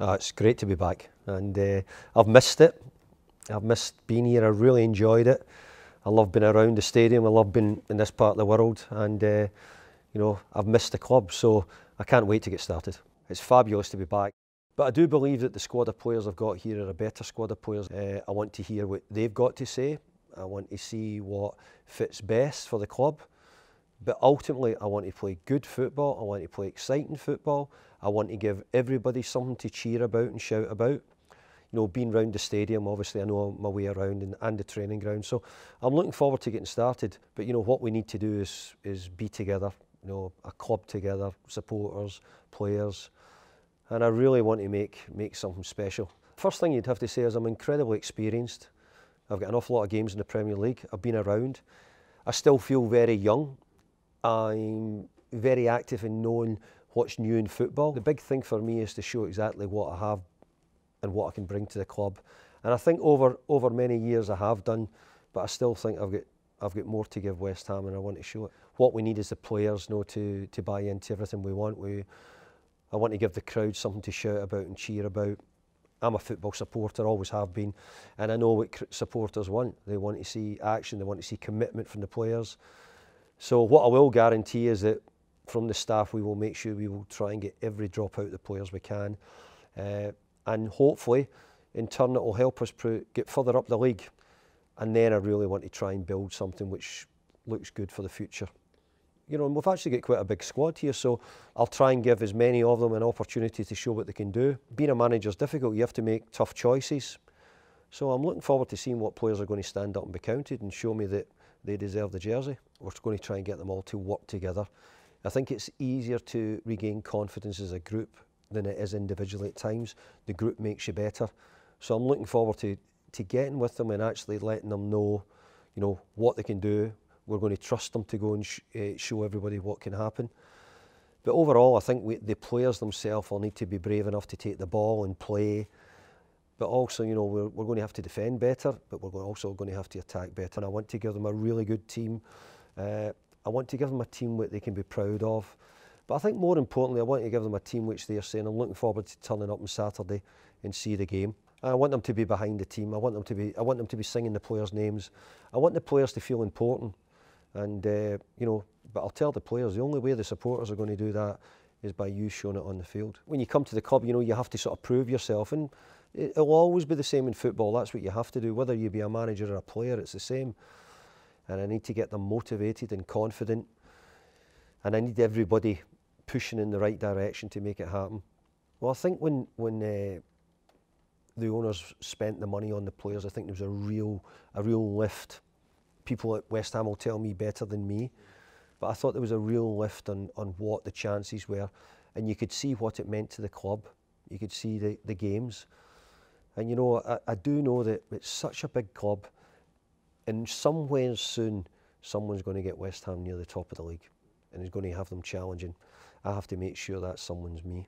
Uh, it's great to be back, and uh, I've missed it. I've missed being here. I really enjoyed it. I love being around the stadium. I love being in this part of the world, and uh, you know I've missed the club, so I can't wait to get started. It's fabulous to be back. But I do believe that the squad of players I've got here are a better squad of players. Uh, I want to hear what they've got to say. I want to see what fits best for the club. But ultimately, I want to play good football. I want to play exciting football. I want to give everybody something to cheer about and shout about. You know, being round the stadium, obviously, I know my way around and, and the training ground. So I'm looking forward to getting started. But you know, what we need to do is is be together. You know, a club together, supporters, players, and I really want to make make something special. First thing you'd have to say is I'm incredibly experienced. I've got an awful lot of games in the Premier League. I've been around. I still feel very young I'm very active in knowing what's new in football. The big thing for me is to show exactly what I have and what I can bring to the club. And I think over over many years I have done, but I still think I've got I've got more to give West Ham and I want to show it. What we need is the players know to to buy into everything we want. We I want to give the crowd something to shout about and cheer about. I'm a football supporter, always have been, and I know what supporters want. They want to see action, they want to see commitment from the players. So what I will guarantee is that from the staff, we will make sure we will try and get every drop out of the players we can. Uh, and hopefully, in turn, it will help us get further up the league. And then I really want to try and build something which looks good for the future. You know, and we've actually got quite a big squad here, so I'll try and give as many of them an opportunity to show what they can do. Being a manager is difficult, you have to make tough choices. So I'm looking forward to seeing what players are going to stand up and be counted and show me that they deserve the jersey. We're going to try and get them all to work together. I think it's easier to regain confidence as a group than it is individually at times. The group makes you better. So I'm looking forward to, to getting with them and actually letting them know, you know, what they can do. We're going to trust them to go and sh uh, show everybody what can happen. But overall, I think we, the players themselves will need to be brave enough to take the ball and play but also, you know, we're, we're going to have to defend better, but we're also going to have to attack better. And I want to give them a really good team. Uh, I want to give them a team that they can be proud of. But I think more importantly, I want to give them a team which they are saying, I'm looking forward to turning up on Saturday and see the game. I want them to be behind the team. I want them to be. I want them to be singing the players' names. I want the players to feel important. And uh, you know, but I'll tell the players the only way the supporters are going to do that is by you showing it on the field. When you come to the club, you know you have to sort of prove yourself and. It'll always be the same in football. That's what you have to do. Whether you be a manager or a player, it's the same. And I need to get them motivated and confident. And I need everybody pushing in the right direction to make it happen. Well, I think when when uh, the owners spent the money on the players, I think there was a real a real lift. People at West Ham will tell me better than me, but I thought there was a real lift on on what the chances were, and you could see what it meant to the club. You could see the the games. And you know, I, I do know that it's such a big club, and somewhere soon someone's going to get West Ham near the top of the league and is going to have them challenging. I have to make sure that someone's me.